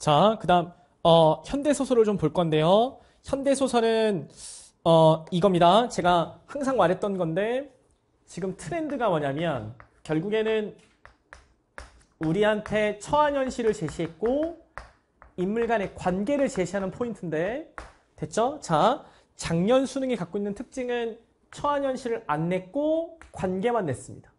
자, 그 다음, 어, 현대소설을 좀 볼 건데요. 현대소설은, 어, 이겁니다. 제가 항상 말했던 건데, 지금 트렌드가 뭐냐면, 결국에는 우리한테 처한 현실을 제시했고, 인물 간의 관계를 제시하는 포인트인데, 됐죠? 자, 작년 수능이 갖고 있는 특징은 처한 현실을 안 냈고, 관계만 냈습니다.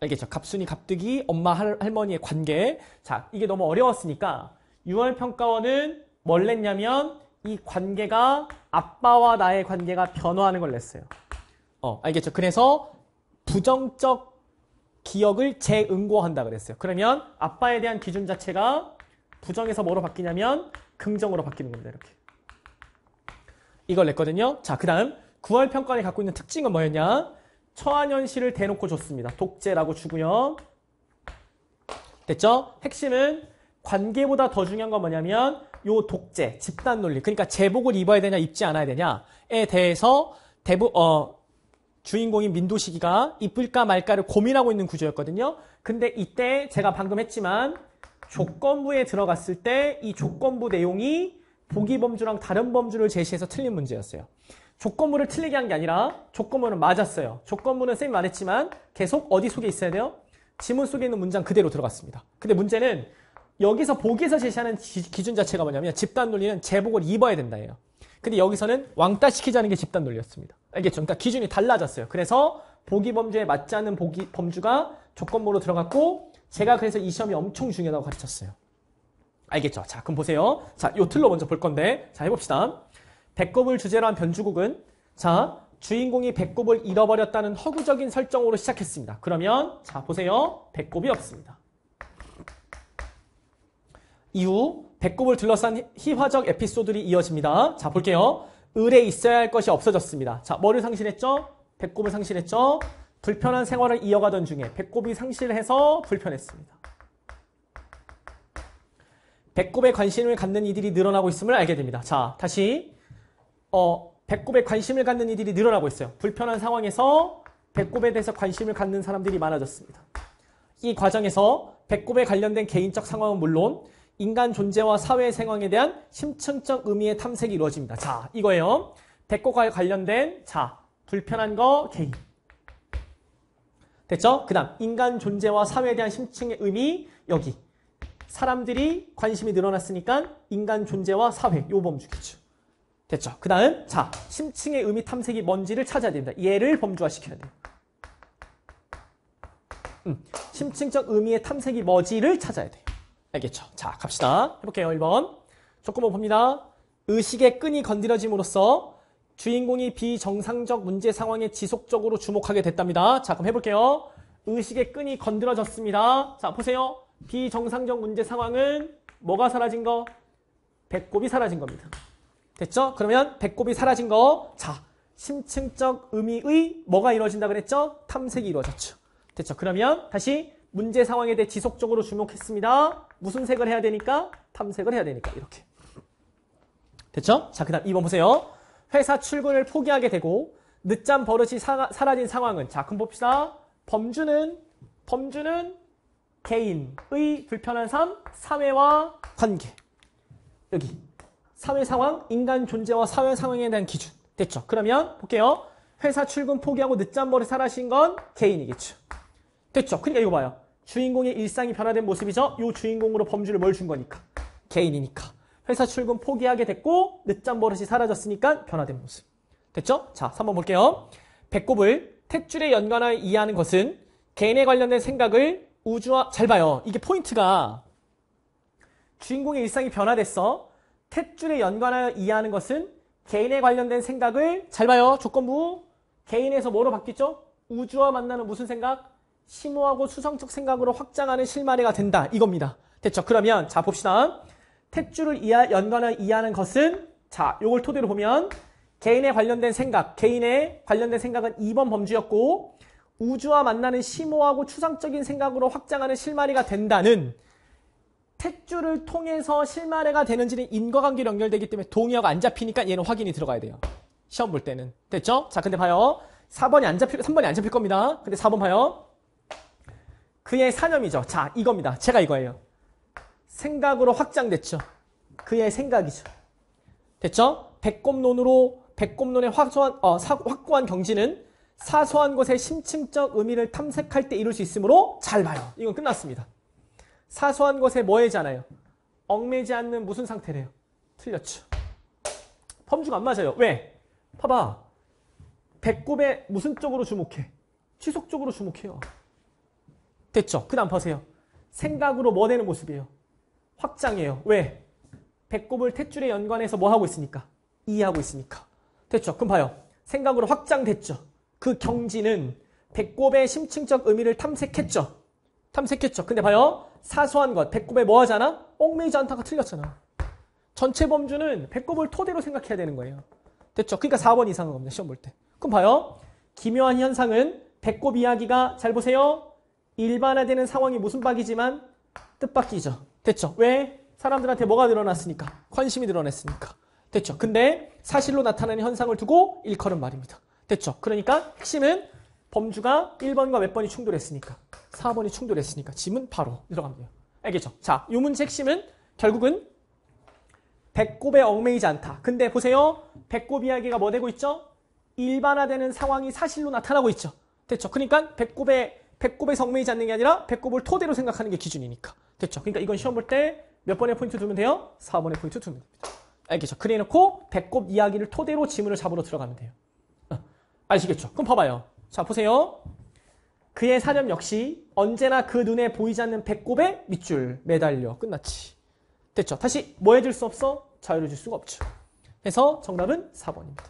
알겠죠? 갑순이, 갑득이, 엄마, 할, 할머니의 관계. 자, 이게 너무 어려웠으니까, 6월 평가원은 뭘 냈냐면 이 관계가 아빠와 나의 관계가 변화하는 걸 냈어요. 어, 알겠죠? 그래서 부정적 기억을 재응고한다 그랬어요. 그러면 아빠에 대한 기준 자체가 부정에서 뭐로 바뀌냐면 긍정으로 바뀌는 겁니다. 이렇게. 이걸 냈거든요. 자, 그 다음 9월 평가원이 갖고 있는 특징은 뭐였냐? 처한현실을 대놓고 줬습니다. 독재라고 주고요. 됐죠? 핵심은 관계보다 더 중요한 건 뭐냐면 요 독재, 집단 논리. 그러니까 제복을 입어야 되냐, 입지 않아야 되냐에 대해서 대부 어 주인공인 민도시기가 입을까 말까를 고민하고 있는 구조였거든요. 근데 이때 제가 방금 했지만 조건부에 들어갔을 때 이 조건부 내용이 보기 범주랑 다른 범주를 제시해서 틀린 문제였어요. 조건부를 틀리게 한 게 아니라 조건부는 맞았어요. 조건부는 쌤이 말했지만 계속 어디 속에 있어야 돼요? 지문 속에 있는 문장 그대로 들어갔습니다. 근데 문제는 여기서 보기에서 제시하는 기준 자체가 뭐냐면 집단 논리는 제복을 입어야 된다예요. 근데 여기서는 왕따 시키자는 게 집단 논리였습니다. 알겠죠? 그러니까 기준이 달라졌어요. 그래서 보기 범죄에 맞지 않는 보기 범주가 조건부로 들어갔고 제가 그래서 이 시험이 엄청 중요하다고 가르쳤어요. 알겠죠? 자, 그럼 보세요. 자, 요 틀로 먼저 볼 건데 자, 해봅시다. 배꼽을 주제로 한 변주곡은 자, 주인공이 배꼽을 잃어버렸다는 허구적인 설정으로 시작했습니다. 그러면 자, 보세요. 배꼽이 없습니다. 이후 배꼽을 둘러싼 희화적 에피소드들이 이어집니다. 자, 볼게요. 을에 있어야 할 것이 없어졌습니다. 자, 머리를 상실했죠? 배꼽을 상실했죠? 불편한 생활을 이어가던 중에 배꼽이 상실해서 불편했습니다. 배꼽에 관심을 갖는 이들이 늘어나고 있음을 알게 됩니다. 자, 다시 어, 배꼽에 관심을 갖는 이들이 늘어나고 있어요. 불편한 상황에서 배꼽에 대해서 관심을 갖는 사람들이 많아졌습니다. 이 과정에서 배꼽에 관련된 개인적 상황은 물론 인간 존재와 사회 생황에 대한 심층적 의미의 탐색이 이루어집니다. 자, 이거예요. 대꼬과 관련된 자, 불편한 거 개인. 됐죠? 그 다음 인간 존재와 사회에 대한 심층의 의미 여기. 사람들이 관심이 늘어났으니까 인간 존재와 사회 요 범주겠죠. 됐죠? 그 다음 자, 심층의 의미 탐색이 뭔지를 찾아야 됩니다. 얘를 범주화시켜야 돼요. 음, 심층적 의미의 탐색이 뭐지를 찾아야 돼요. 알겠죠? 자, 갑시다. 해볼게요. 1번. 조건부 봅니다. 의식의 끈이 건드려짐으로써 주인공이 비정상적 문제 상황에 지속적으로 주목하게 됐답니다. 자, 그럼 해볼게요. 의식의 끈이 건드려졌습니다. 자, 보세요. 비정상적 문제 상황은 뭐가 사라진 거? 배꼽이 사라진 겁니다. 됐죠? 그러면 배꼽이 사라진 거. 자, 심층적 의미의 뭐가 이루어진다 그랬죠? 탐색이 이루어졌죠. 됐죠? 그러면 다시 문제 상황에 대해 지속적으로 주목했습니다. 무슨 색을 해야 되니까? 탐색을 해야 되니까. 이렇게. 됐죠? 자, 그 다음 2번 보세요. 회사 출근을 포기하게 되고 늦잠 버릇이 사, 사라진 상황은 자, 그럼 봅시다. 범주는 범주는 개인의 불편한 삶, 사회와 관계. 여기. 사회 상황, 인간 존재와 사회 상황에 대한 기준. 됐죠? 그러면 볼게요. 회사 출근 포기하고 늦잠 버릇 사라진 건 개인이겠죠. 됐죠? 그러니까 이거 봐요. 주인공의 일상이 변화된 모습이죠. 이 주인공으로 범주를 뭘 준 거니까. 개인이니까. 회사 출근 포기하게 됐고 늦잠 버릇이 사라졌으니까 변화된 모습. 됐죠? 자, 3번 볼게요. 배꼽을 탯줄에 연관하여 이해하는 것은 개인에 관련된 생각을 우주와 잘 봐요. 이게 포인트가 주인공의 일상이 변화됐어. 탯줄에 연관하여 이해하는 것은 개인에 관련된 생각을 잘 봐요. 조건부 개인에서 뭐로 바뀌죠? 우주와 만나는 무슨 생각? 심오하고 수성적 생각으로 확장하는 실마리가 된다. 이겁니다. 됐죠? 그러면 자 봅시다. 탯줄을 이하, 연관을 이해하는 것은 자 요걸 토대로 보면 개인에 관련된 생각, 개인에 관련된 생각은 2번 범주였고 우주와 만나는 심오하고 추상적인 생각으로 확장하는 실마리가 된다는 탯줄을 통해서 실마리가 되는지는 인과관계로 연결되기 때문에 동의어가 안 잡히니까 얘는 확인이 들어가야 돼요. 시험 볼 때는. 됐죠? 자, 근데 봐요. 4번이 안 잡힐, 3번이 안 잡힐 겁니다. 근데 4번 봐요. 그의 사념이죠. 자, 이겁니다. 제가 이거예요. 생각으로 확장됐죠. 그의 생각이죠. 됐죠? 백곰론으로 백곰론의 확소한, 어, 사, 확고한 경지는 사소한 것의 심층적 의미를 탐색할 때 이룰 수 있으므로 잘 봐요. 이건 끝났습니다. 사소한 것에 뭐해잖아요. 얽매지 않는 무슨 상태래요? 틀렸죠. 범주가 안 맞아요. 왜? 봐봐. 배꼽에 무슨 쪽으로 주목해? 지속적으로 주목해요. 됐죠? 그 다음 보세요. 생각으로 뭐 되는 모습이에요? 확장이에요. 왜? 배꼽을 탯줄에 연관해서 뭐 하고 있으니까? 이해하고 있으니까. 됐죠? 그럼 봐요. 생각으로 확장됐죠? 그 경지는 배꼽의 심층적 의미를 탐색했죠? 탐색했죠? 근데 봐요. 사소한 것. 배꼽에 뭐 하잖아? 얽매이지 않다가 틀렸잖아. 전체 범주는 배꼽을 토대로 생각해야 되는 거예요. 됐죠? 그러니까 4번 이상은 겁니다. 시험 볼 때. 그럼 봐요. 기묘한 현상은 배꼽 이야기가 잘 보세요. 일반화되는 상황이 무슨 박이지만 뜻밖이죠. 됐죠? 왜? 사람들한테 뭐가 늘어났으니까. 관심이 늘어났으니까. 됐죠? 근데 사실로 나타나는 현상을 두고 일컬은 말입니다. 됐죠? 그러니까 핵심은 범주가 1번과 몇 번이 충돌했으니까 4번이 충돌했으니까 짐은 바로 들어갑니다. 알겠죠? 자, 이 문제 핵심은 결국은 배꼽에 얽매이지 않다. 근데 보세요. 배꼽 이야기가 뭐 되고 있죠? 일반화되는 상황이 사실로 나타나고 있죠. 됐죠? 그러니까 배꼽에 배꼽에 성매이 잡는 게 아니라 배꼽을 토대로 생각하는 게 기준이니까. 됐죠? 그러니까 이건 시험 볼 때 몇 번의 포인트 두면 돼요? 4번의 포인트 두면 됩니다. 알겠죠? 그래 놓고 배꼽 이야기를 토대로 지문을 잡으러 들어가면 돼요. 어, 아, 시겠죠 그럼 봐봐요. 자, 보세요. 그의 사념 역시 언제나 그 눈에 보이지 않는 배꼽에 밑줄 매달려. 끝났지. 됐죠? 다시 뭐 해줄 수 없어? 자유를 줄 수가 없죠. 그래서 정답은 4번입니다.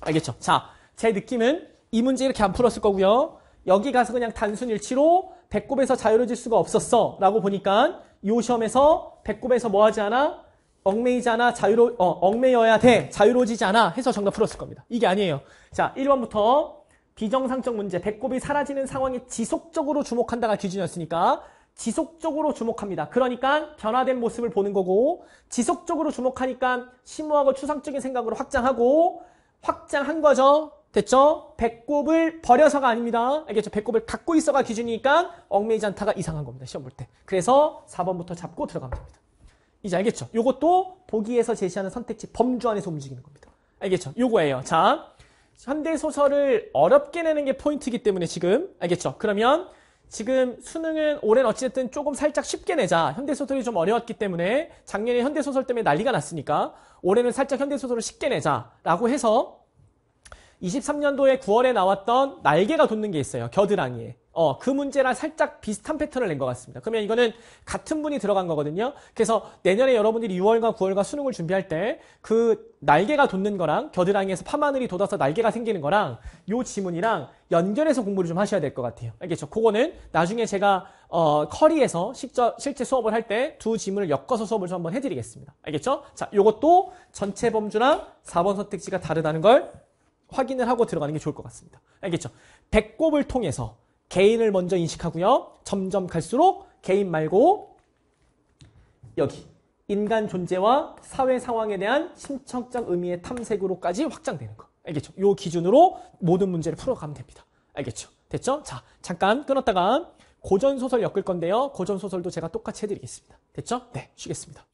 알겠죠? 자, 제 느낌은 이 문제 이렇게 안 풀었을 거고요. 여기 가서 그냥 단순 일치로 배꼽에서 자유로워질 수가 없었어 라고 보니까 이 시험에서 배꼽에서 뭐 하지 않아? 얽매이지 않아 자유로 어, 얽매여야 돼 자유로워지지 않아 해서 정답 풀었을 겁니다 이게 아니에요 자 1번부터 비정상적 문제 배꼽이 사라지는 상황에 지속적으로 주목한다가 기준이었으니까 지속적으로 주목합니다 그러니까 변화된 모습을 보는 거고 지속적으로 주목하니까 심오하고 추상적인 생각으로 확장하고 확장한 거죠 됐죠? 배꼽을 버려서가 아닙니다. 알겠죠? 배꼽을 갖고 있어가 기준이니까 얽매이지 않다가 이상한 겁니다. 시험 볼 때. 그래서 4번부터 잡고 들어가면 됩니다. 이제 알겠죠? 요것도 보기에서 제시하는 선택지 범주 안에서 움직이는 겁니다. 알겠죠? 요거예요. 자, 현대 소설을 어렵게 내는 게 포인트이기 때문에 지금 알겠죠? 그러면 지금 수능은 올해는 어찌됐든 조금 살짝 쉽게 내자. 현대소설이 좀 어려웠기 때문에 작년에 현대소설 때문에 난리가 났으니까 올해는 살짝 현대소설을 쉽게 내자라고 해서 23년도에 9월에 나왔던 날개가 돋는 게 있어요. 겨드랑이에. 어, 그 문제랑 살짝 비슷한 패턴을 낸 것 같습니다. 그러면 이거는 같은 분이 들어간 거거든요. 그래서 내년에 여러분들이 6월과 9월과 수능을 준비할 때 그 날개가 돋는 거랑 겨드랑이에서 파마늘이 돋아서 날개가 생기는 거랑 요 지문이랑 연결해서 공부를 좀 하셔야 될 것 같아요. 알겠죠? 그거는 나중에 제가 어, 커리에서 실저, 실제 수업을 할 때 두 지문을 엮어서 수업을 좀 한번 해드리겠습니다. 알겠죠? 자, 요것도 전체 범주랑 4번 선택지가 다르다는 걸 확인을 하고 들어가는 게 좋을 것 같습니다. 알겠죠? 배꼽을 통해서 개인을 먼저 인식하고요. 점점 갈수록 개인 말고 여기 인간 존재와 사회 상황에 대한 심청적 의미의 탐색으로까지 확장되는 거. 알겠죠? 이 기준으로 모든 문제를 풀어가면 됩니다. 알겠죠? 됐죠? 자, 잠깐 끊었다가 고전소설 엮을 건데요. 고전소설도 제가 똑같이 해드리겠습니다. 됐죠? 네, 쉬겠습니다.